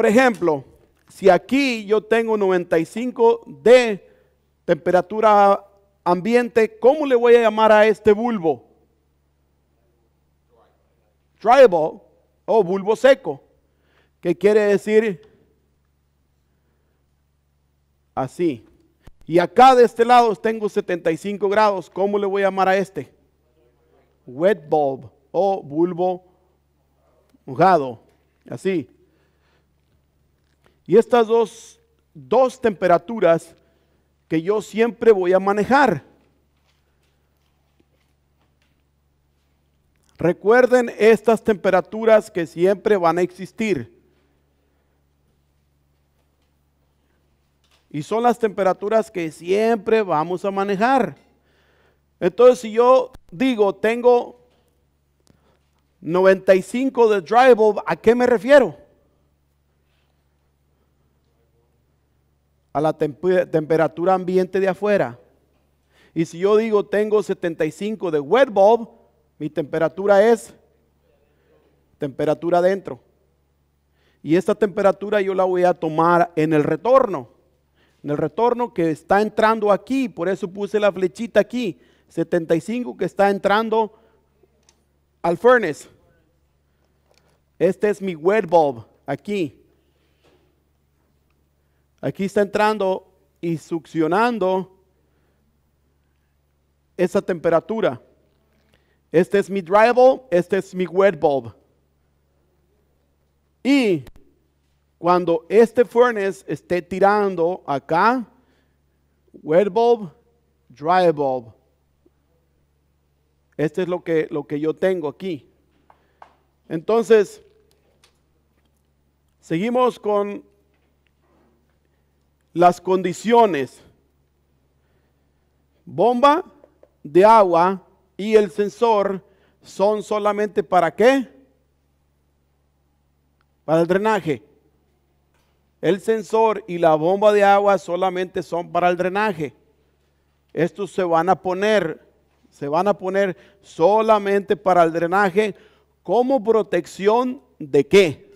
Por ejemplo, si aquí yo tengo 95 de temperatura ambiente, ¿cómo le voy a llamar a este bulbo? Dry bulb o bulbo seco, ¿Qué quiere decir así. Y acá de este lado tengo 75 grados, ¿cómo le voy a llamar a este? Wet bulb o bulbo mojado, así. Y estas dos, dos temperaturas que yo siempre voy a manejar. Recuerden estas temperaturas que siempre van a existir. Y son las temperaturas que siempre vamos a manejar. Entonces, si yo digo, tengo 95 de drive, bulb, ¿a qué me refiero? a la temperatura ambiente de afuera. Y si yo digo tengo 75 de wet bulb, mi temperatura es temperatura adentro. Y esta temperatura yo la voy a tomar en el retorno. En el retorno que está entrando aquí, por eso puse la flechita aquí, 75 que está entrando al furnace. Este es mi wet bulb aquí. Aquí está entrando y succionando esa temperatura. Este es mi dry bulb, este es mi wet bulb. Y cuando este furnace esté tirando acá, wet bulb, dry bulb. Este es lo que, lo que yo tengo aquí. Entonces, seguimos con las condiciones. Bomba de agua y el sensor son solamente para qué? Para el drenaje. El sensor y la bomba de agua solamente son para el drenaje. Estos se van a poner, se van a poner solamente para el drenaje como protección de qué?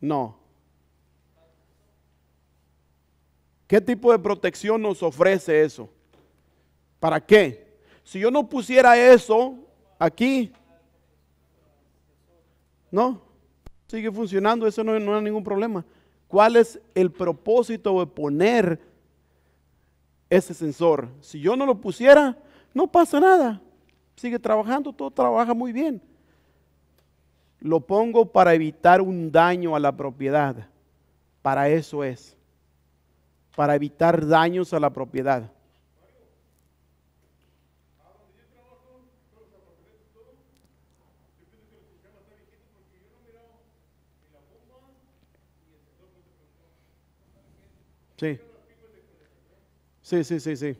No. ¿Qué tipo de protección nos ofrece eso? ¿Para qué? Si yo no pusiera eso aquí, no, sigue funcionando, eso no, no hay ningún problema. ¿Cuál es el propósito de poner ese sensor? Si yo no lo pusiera, no pasa nada. Sigue trabajando, todo trabaja muy bien lo pongo para evitar un daño a la propiedad. Para eso es. Para evitar daños a la propiedad. Sí. Sí, sí, sí, sí.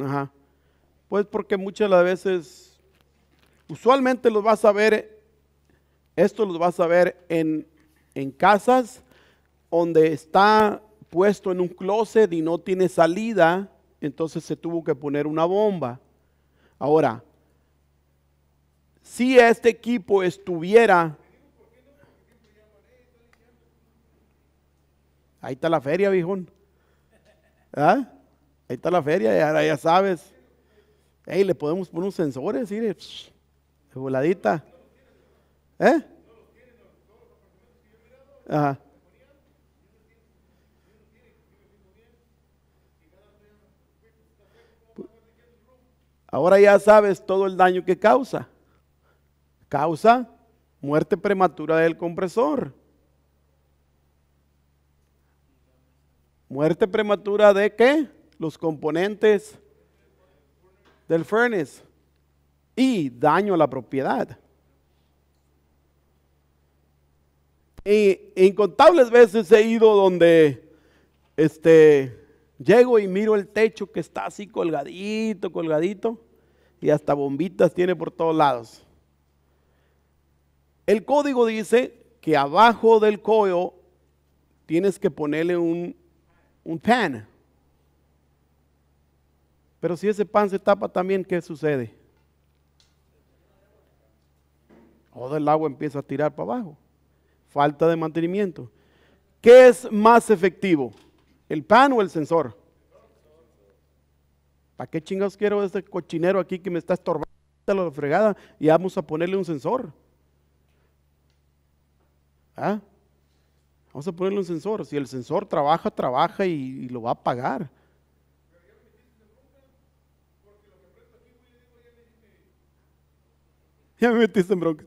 Ajá. Pues porque muchas de las veces, usualmente los vas a ver esto lo vas a ver en, casas donde está puesto en un closet y no tiene salida, entonces se tuvo que poner una bomba. Ahora, si este equipo estuviera... Ahí está la feria, viejón. ¿Ah? Ahí está la feria, ya, sabes. Hey, le podemos poner un sensor, decir, voladita. ¿Eh? Ahora ya sabes todo el daño que causa. Causa muerte prematura del compresor. Muerte prematura de qué? Los componentes del furnace. Y daño a la propiedad. incontables veces he ido donde este, llego y miro el techo que está así colgadito, colgadito, y hasta bombitas tiene por todos lados. El código dice que abajo del coyo tienes que ponerle un, un pan. Pero si ese pan se tapa también, ¿qué sucede? O oh, el agua empieza a tirar para abajo. Falta de mantenimiento. ¿Qué es más efectivo? ¿El pan o el sensor? ¿Para qué chingados quiero este cochinero aquí que me está estorbando la fregada? Y vamos a ponerle un sensor. ¿Ah? Vamos a ponerle un sensor. Si el sensor trabaja, trabaja y, lo va a pagar. Ya me metiste en bronca.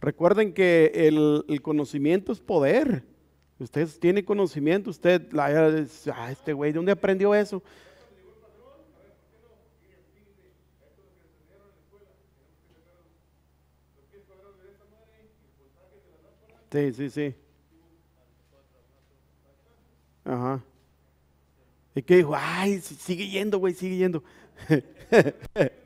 Recuerden que el, conocimiento es poder. Usted tiene conocimiento, usted, ah, este güey, ¿de dónde aprendió eso? Sí, sí, sí. Ajá. Y qué dijo, ay, sigue yendo, güey, sigue yendo.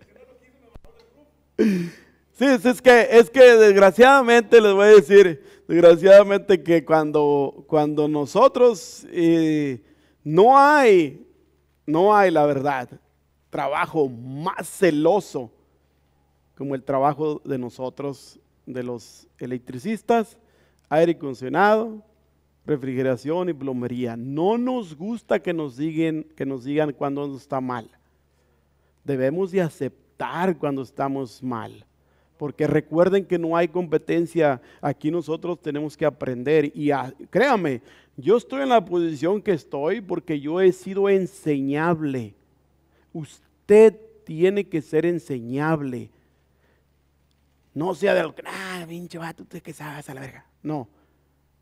Sí, es que, es que desgraciadamente les voy a decir, desgraciadamente que cuando, cuando nosotros eh, no hay, no hay la verdad, trabajo más celoso como el trabajo de nosotros, de los electricistas, aire acondicionado, refrigeración y plomería. No nos gusta que nos digan, que nos digan cuando está mal. Debemos de aceptar cuando estamos mal porque recuerden que no hay competencia, aquí nosotros tenemos que aprender y créanme, créame, yo estoy en la posición que estoy porque yo he sido enseñable. Usted tiene que ser enseñable. No sea del ah, pinche va, tú que sabes a la verga. No.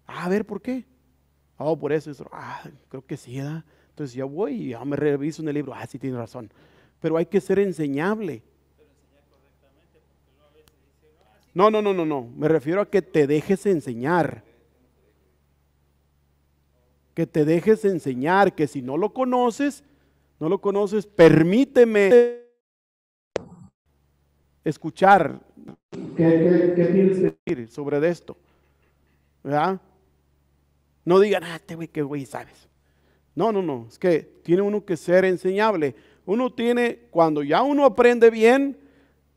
A ver, ¿por qué? Ah, por eso, eso. Ah, creo que sí, ¿eh? Entonces ya voy y ya me reviso en el libro. Ah, sí, tiene razón. Pero hay que ser enseñable. No, no, no, no, no. Me refiero a que te dejes enseñar. Que te dejes enseñar, que si no lo conoces, no lo conoces, permíteme escuchar. ¿Qué, qué, decir sobre esto? ¿Verdad? No digan, ah, este güey, qué güey, sabes. No, no, no. Es que tiene uno que ser enseñable. Uno tiene, cuando ya uno aprende bien,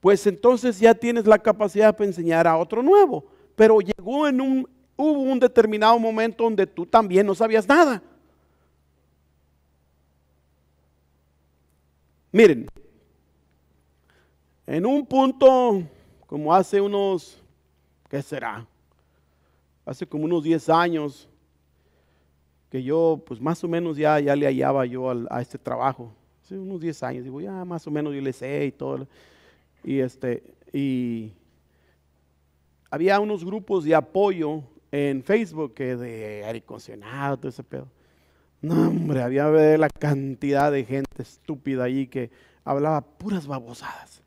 pues entonces ya tienes la capacidad para enseñar a otro nuevo. Pero llegó en un, hubo un determinado momento donde tú también no sabías nada. Miren, en un punto, como hace unos, ¿qué será? Hace como unos 10 años, que yo pues más o menos ya, ya le hallaba yo a este trabajo. Hace unos 10 años, digo, ya más o menos yo le sé y todo. Y, este, y había unos grupos de apoyo en Facebook que de acondicionado, todo ese pedo. No, hombre, había la cantidad de gente estúpida allí que hablaba puras babosadas.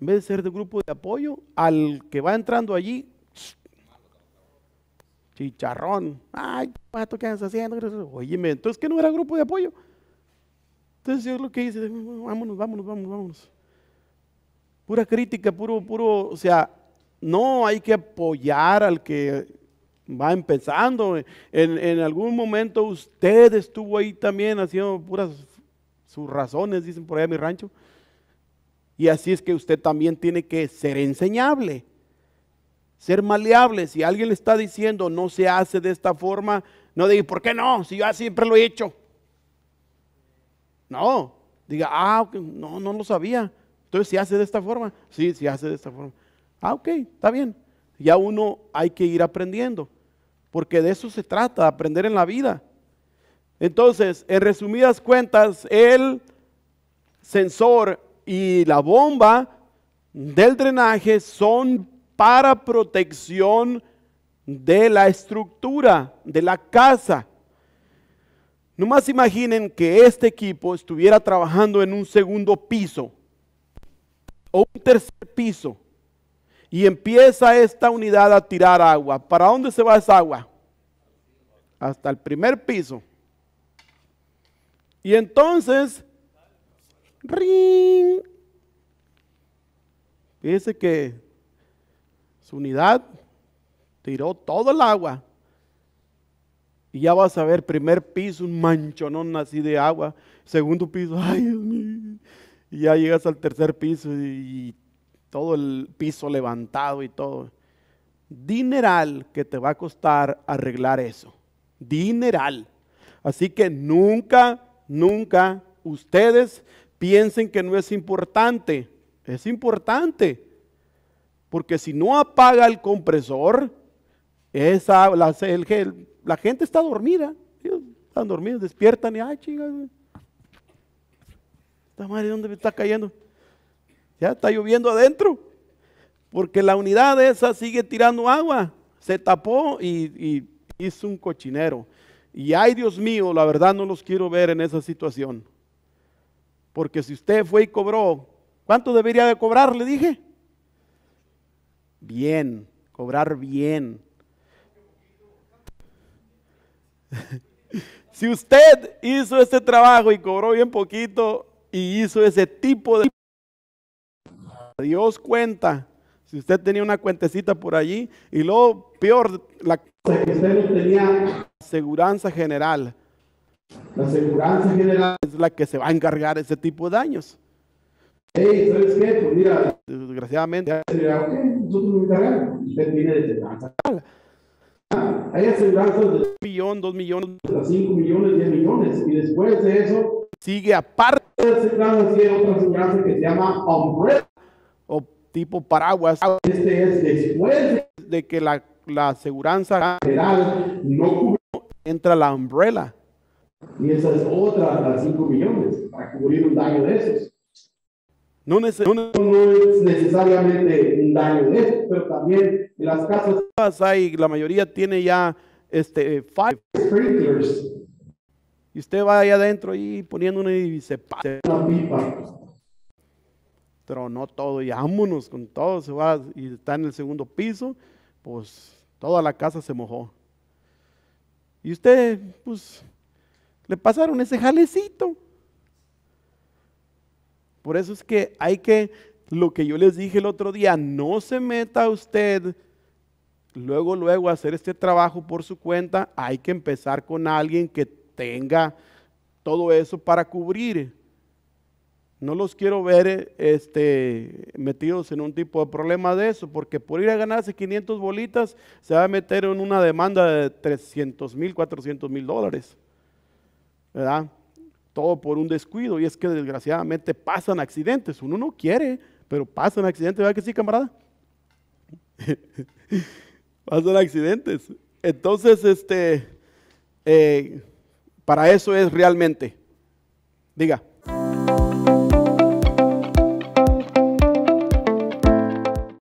En vez de ser de grupo de apoyo, al que va entrando allí, chicharrón. Ay, pato, ¿qué andas haciendo? Oye, entonces que no era grupo de apoyo. Entonces yo lo que hice, vámonos, vámonos, vámonos, vámonos pura crítica, puro, puro, o sea, no hay que apoyar al que va empezando. En, algún momento usted estuvo ahí también haciendo puras sus razones, dicen por ahí en mi rancho. Y así es que usted también tiene que ser enseñable, ser maleable. Si alguien le está diciendo no se hace de esta forma, no diga, ¿por qué no? Si yo siempre lo he hecho. No, diga, ah, no, no lo sabía. Entonces, ¿se hace de esta forma, sí, se hace de esta forma. Ah, ok, está bien. Ya uno hay que ir aprendiendo, porque de eso se trata, aprender en la vida. Entonces, en resumidas cuentas, el sensor y la bomba del drenaje son para protección de la estructura, de la casa. Nomás imaginen que este equipo estuviera trabajando en un segundo piso un tercer piso y empieza esta unidad a tirar agua. ¿Para dónde se va esa agua? Hasta el primer piso. Y entonces, ring. Fíjese que su unidad tiró todo el agua. Y ya vas a ver, primer piso, un manchonón así de agua. Segundo piso, ay Dios mío. Y ya llegas al tercer piso y, todo el piso levantado y todo. Dineral que te va a costar arreglar eso. Dineral. Así que nunca, nunca ustedes piensen que no es importante. Es importante. Porque si no apaga el compresor, la, gente está dormida. Están dormidos, despiertan y, ay, chingas. La madre, ¿dónde me está cayendo? Ya está lloviendo adentro. Porque la unidad esa sigue tirando agua. Se tapó y, y hizo un cochinero. Y ay Dios mío, la verdad no los quiero ver en esa situación. Porque si usted fue y cobró, ¿cuánto debería de cobrar? Le dije. Bien, cobrar bien. si usted hizo este trabajo y cobró bien poquito, y hizo ese tipo de... Dios cuenta. Si usted tenía una cuentecita por allí y luego peor, la usted tenía general. La seguridad general es la que se va a encargar de ese tipo de daños. Ey, ¿sabes qué? Pues mira, desgraciadamente, Usted tiene de hay aseguranzas de 1 millón, 2 millones, 5 millones, 10 millones. Y después de eso, sigue aparte. Hay otra aseguranza que se llama umbrella. O tipo paraguas. Este es después de que la, la aseguranza general no cubre. Entra la umbrella. Y esa es otra, de las 5 millones, para cubrir un daño de esos. No, no, no, es necesariamente un daño de esos, pero también y las casas hay, la mayoría tiene ya este five. Y usted va ahí adentro y poniendo una y se Pero no todo, y vámonos con todo, se va y está en el segundo piso, pues toda la casa se mojó. Y usted, pues, le pasaron ese jalecito. Por eso es que hay que, lo que yo les dije el otro día, no se meta usted luego, luego hacer este trabajo por su cuenta, hay que empezar con alguien que tenga todo eso para cubrir. No los quiero ver eh, este, metidos en un tipo de problema de eso, porque por ir a ganarse 500 bolitas se va a meter en una demanda de 300 mil, 400 mil dólares. ¿Verdad? Todo por un descuido. Y es que desgraciadamente pasan accidentes. Uno no quiere, pero pasan accidentes. ¿Verdad que sí, camarada? Va a ser accidentes. Entonces, este, eh, para eso es realmente. Diga.